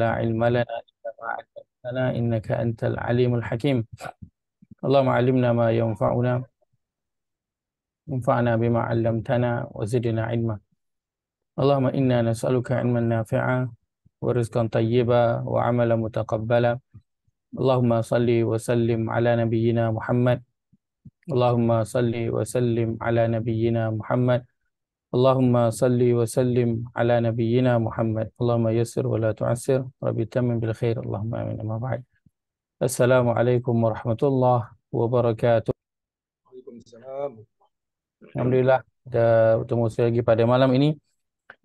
لا علم لنا إلا ما علمتنا إنك أنت العليم الحكيم اللهم علمنا ما ينفعنا انفعنا بما علمتنا وزدنا علما اللهم إنا نسألك علما نافعا ورزقا طيبا وعملا متقبلا اللهم صل وسلم على نبينا محمد اللهم صل وسلم على نبينا محمد Allahumma صل wa sallim ala محمد Muhammad. Allahumma ولا تعسر ربي تمم بالخير اللهم امين اما بعد السلام عليكم ورحمه الله وبركاته وعليكم السلام الحمد kita bertemu sekali lagi pada malam ini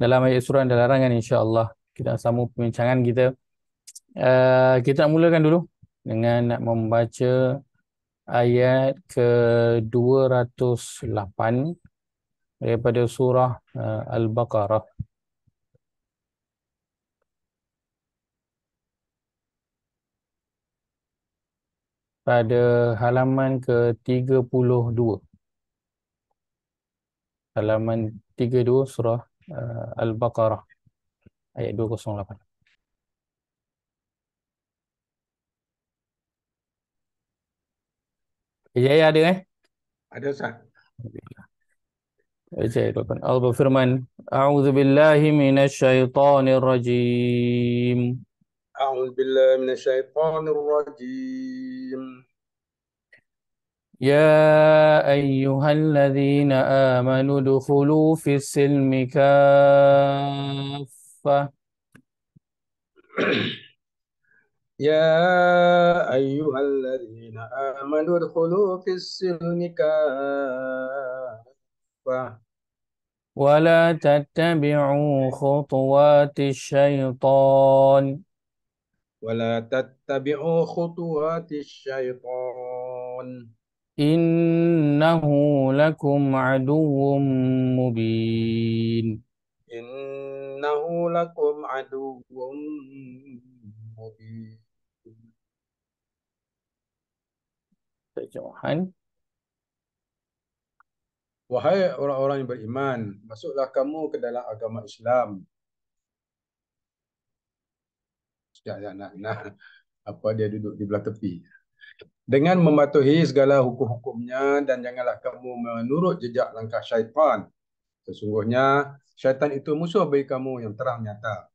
dalam ayat surah dan larangan insyaallah kita sambung pembincangan kita uh, kita mulakan dulu dengan nak membaca ayat ke 208 daripada surah eh, Al-Baqarah. pada halaman ke-32. Halaman 32 surah eh, Al-Baqarah ayat 208. Ya ya ada eh? Ada Ustaz. Alhamdulillah. Allah berfirman, A'udzu billahi minasyaitonir rajim. A'udzu billahi minasyaitonir rajim. Ya ayyuhalladzina amanu dukhulu fis silmi kaffah. يا أيها الذين آمنوا ادخلوا في السلم كافة ولا تتبعوا خطوات الشيطان ولا تتبعوا خطوات الشيطان إنه لكم عدو مبين إنه لكم عدو مبين تجوحا Wahai orang-orang yang beriman, masuklah kamu ke dalam agama Islam. Sejak ya, nak, nak apa dia duduk di belakang tepi. Dengan mematuhi segala hukum-hukumnya dan janganlah kamu menurut jejak langkah syaitan. Sesungguhnya syaitan itu musuh bagi kamu yang terang nyata.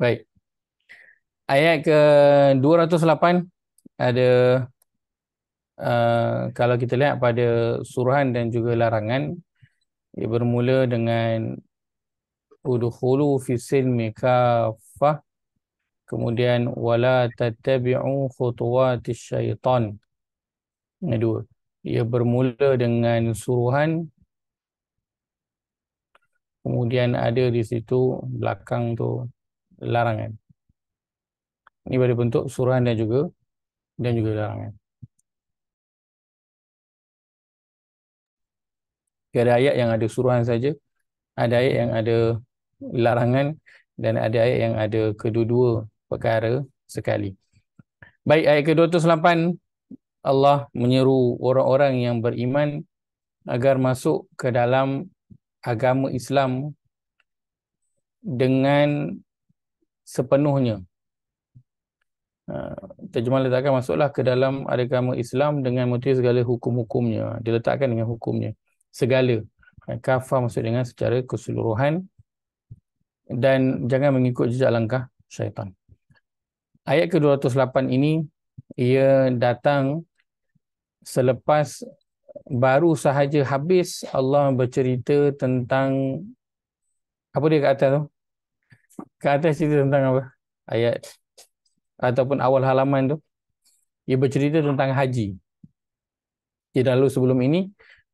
Baik. Ayat ke-208 ada uh, kalau kita lihat pada suruhan dan juga larangan ia bermula dengan udkhulu fi silmi kafah kemudian wala tattabi'u khutuwati syaitan ini dua ia bermula dengan suruhan kemudian ada di situ belakang tu larangan ini pada bentuk suruhan dan juga dan juga larangan Ada ayat yang ada suruhan saja, ada ayat yang ada larangan dan ada ayat yang ada kedua-dua perkara sekali. Baik ayat ke-28 Allah menyeru orang-orang yang beriman agar masuk ke dalam agama Islam dengan sepenuhnya. Ha, terjemah letakkan masuklah ke dalam agama Islam dengan mutiara segala hukum-hukumnya. Diletakkan dengan hukumnya segala. Eh, kafah maksud dengan secara keseluruhan dan jangan mengikut jejak langkah syaitan. Ayat ke-208 ini ia datang selepas baru sahaja habis Allah bercerita tentang apa dia kata tu? Kata atas cerita tentang apa? Ayat ataupun awal halaman tu. Ia bercerita tentang haji. Dia lalu sebelum ini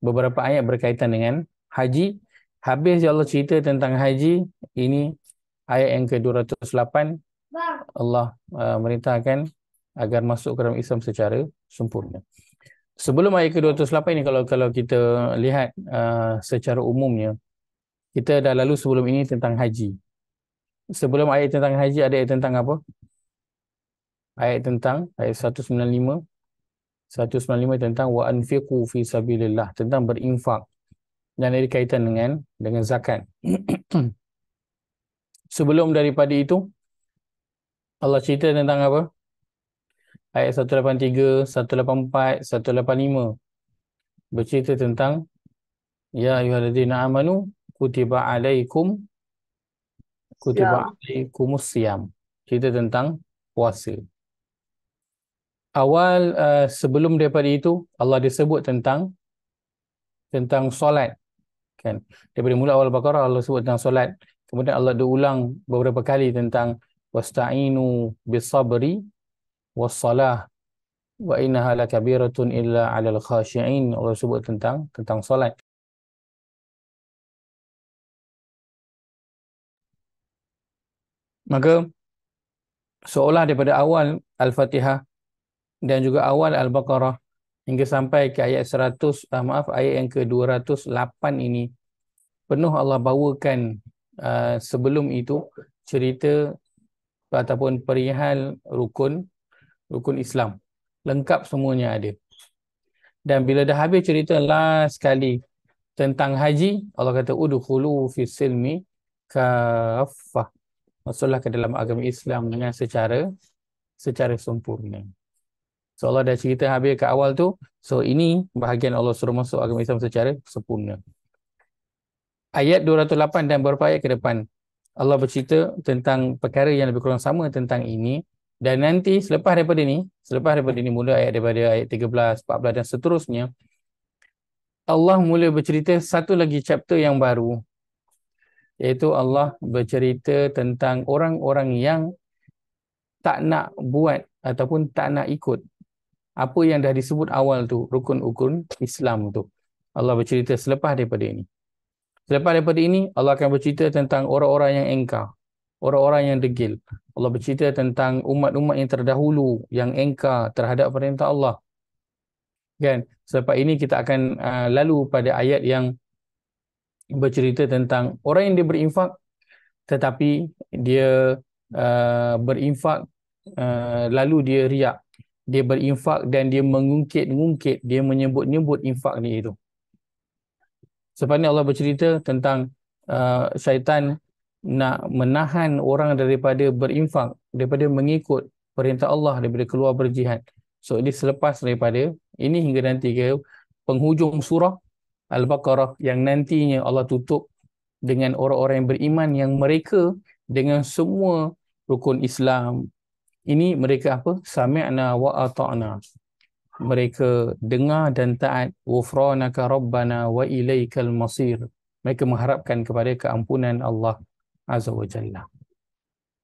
beberapa ayat berkaitan dengan haji. Habis ya Allah cerita tentang haji. Ini ayat yang ke-208. Allah uh, merintahkan agar masuk ke dalam Islam secara sempurna. Sebelum ayat ke-208 ini kalau kalau kita lihat uh, secara umumnya kita dah lalu sebelum ini tentang haji. Sebelum ayat tentang haji ada ayat tentang apa? Ayat tentang ayat 195 195 tentang wa anfiqu fi sabilillah tentang berinfak dan ada kaitan dengan dengan zakat. Sebelum daripada itu Allah cerita tentang apa? Ayat 183, 184, 185 bercerita tentang ya ayyuhallazina amanu kutiba alaikum kutiba ya. alaikumus siam. Cerita tentang puasa awal uh, sebelum daripada itu Allah disebut tentang tentang solat kan daripada mula awal al-baqarah Allah sebut tentang solat kemudian Allah ulang beberapa kali tentang wastainu bisabri wassalah wa innaha lakabiratun illa 'alal khashiin Allah sebut tentang tentang solat maka seolah daripada awal al-fatihah dan juga awal Al-Baqarah hingga sampai ke ayat 100 uh, ah, maaf ayat yang ke 208 ini penuh Allah bawakan uh, sebelum itu cerita ataupun perihal rukun rukun Islam lengkap semuanya ada dan bila dah habis cerita last sekali tentang haji Allah kata udkhulu fi silmi kaffah masuklah ke dalam agama Islam dengan secara secara sempurna So Allah dah cerita habis kat awal tu. So ini bahagian Allah suruh masuk agama Islam secara sempurna. Ayat 208 dan beberapa ayat ke depan. Allah bercerita tentang perkara yang lebih kurang sama tentang ini. Dan nanti selepas daripada ini, selepas daripada ini mula ayat daripada ayat 13, 14 dan seterusnya, Allah mula bercerita satu lagi chapter yang baru. Iaitu Allah bercerita tentang orang-orang yang tak nak buat ataupun tak nak ikut apa yang dah disebut awal tu rukun ukun Islam tu Allah bercerita selepas daripada ini selepas daripada ini Allah akan bercerita tentang orang-orang yang engkar orang-orang yang degil Allah bercerita tentang umat-umat yang terdahulu yang engkar terhadap perintah Allah kan selepas ini kita akan uh, lalu pada ayat yang bercerita tentang orang yang dia berinfak tetapi dia uh, berinfak uh, lalu dia riak dia berinfak dan dia mengungkit-ungkit, dia menyebut-nyebut infak ni itu. Sepanjang Allah bercerita tentang uh, syaitan nak menahan orang daripada berinfak, daripada mengikut perintah Allah daripada keluar berjihad. So ini selepas daripada ini hingga nanti ke penghujung surah Al-Baqarah yang nantinya Allah tutup dengan orang-orang yang beriman yang mereka dengan semua rukun Islam, ini mereka apa sami'na wa ata'na mereka dengar dan taat wafranaka rabbana wa ilaikal masir mereka mengharapkan kepada keampunan Allah azza wa jalla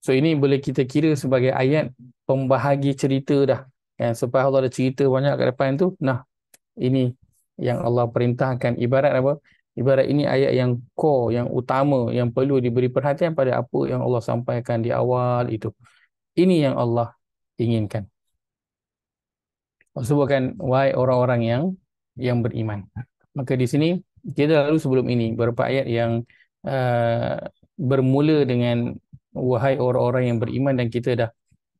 so ini boleh kita kira sebagai ayat pembahagi cerita dah kan? yang sebab Allah ada cerita banyak kat depan tu nah ini yang Allah perintahkan ibarat apa ibarat ini ayat yang core yang utama yang perlu diberi perhatian pada apa yang Allah sampaikan di awal itu ini yang Allah inginkan. Sebutkan wahai orang-orang yang yang beriman. Maka di sini kita lalu sebelum ini beberapa ayat yang uh, bermula dengan wahai orang-orang yang beriman dan kita dah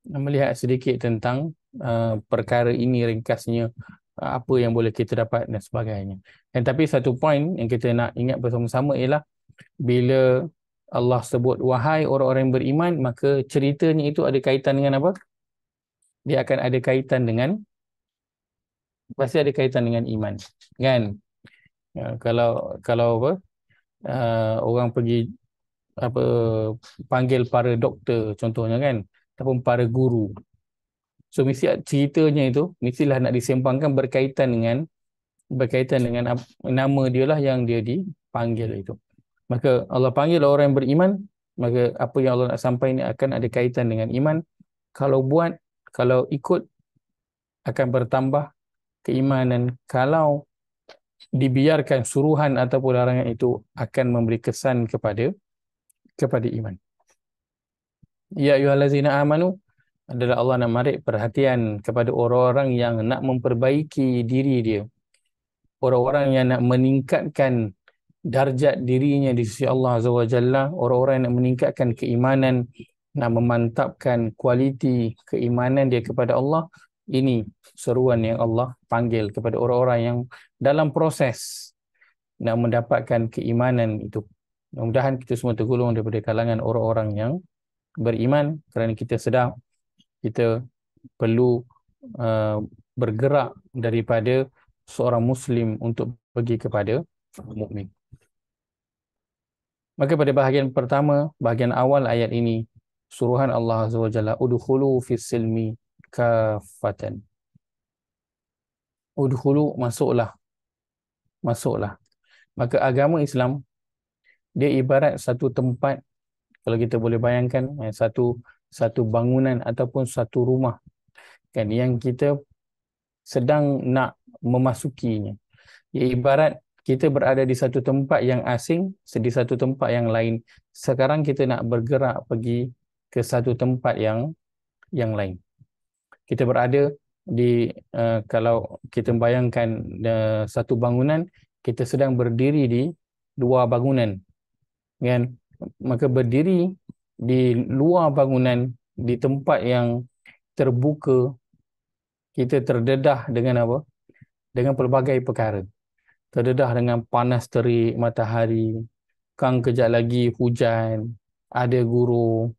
melihat sedikit tentang uh, perkara ini ringkasnya eh, apa yang boleh kita dapat dan sebagainya. Dan tapi satu poin yang kita nak ingat bersama-sama ialah bila Allah sebut wahai orang-orang beriman maka ceritanya itu ada kaitan dengan apa? Dia akan ada kaitan dengan pasti ada kaitan dengan iman. Kan? Ya, kalau kalau apa? Uh, orang pergi apa panggil para doktor contohnya kan ataupun para guru. So mesti ceritanya itu mestilah nak disempangkan berkaitan dengan berkaitan dengan nama dialah yang dia dipanggil itu maka Allah panggil lah orang yang beriman maka apa yang Allah nak sampai ini akan ada kaitan dengan iman kalau buat kalau ikut akan bertambah keimanan kalau dibiarkan suruhan ataupun larangan itu akan memberi kesan kepada kepada iman ya ayyuhallazina amanu adalah Allah nak marik perhatian kepada orang-orang yang nak memperbaiki diri dia. Orang-orang yang nak meningkatkan darjat dirinya di sisi Allah Azza wa Jalla, orang-orang yang meningkatkan keimanan, nak memantapkan kualiti keimanan dia kepada Allah, ini seruan yang Allah panggil kepada orang-orang yang dalam proses nak mendapatkan keimanan itu. Mudah-mudahan kita semua tergolong daripada kalangan orang-orang yang beriman kerana kita sedang kita perlu uh, bergerak daripada seorang muslim untuk pergi kepada mukmin. Maka pada bahagian pertama, bahagian awal ayat ini, suruhan Allah Azza wa Jalla, Udkhulu fis silmi kafatan. Udkhulu, masuklah. Masuklah. Maka agama Islam, dia ibarat satu tempat, kalau kita boleh bayangkan, eh, satu satu bangunan ataupun satu rumah kan yang kita sedang nak memasukinya. Ia ibarat kita berada di satu tempat yang asing, di satu tempat yang lain. Sekarang kita nak bergerak pergi ke satu tempat yang yang lain. Kita berada di uh, kalau kita bayangkan uh, satu bangunan, kita sedang berdiri di dua bangunan. Kan? Maka berdiri di luar bangunan di tempat yang terbuka kita terdedah dengan apa? Dengan pelbagai perkara terdedah dengan panas terik matahari kang kejap lagi hujan ada guru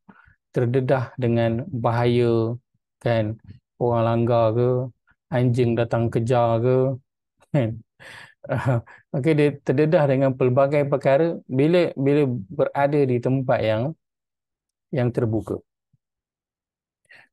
terdedah dengan bahaya kan orang langgar ke anjing datang kejar ke kan okey dia terdedah dengan pelbagai perkara bila bila berada di tempat yang yang terbuka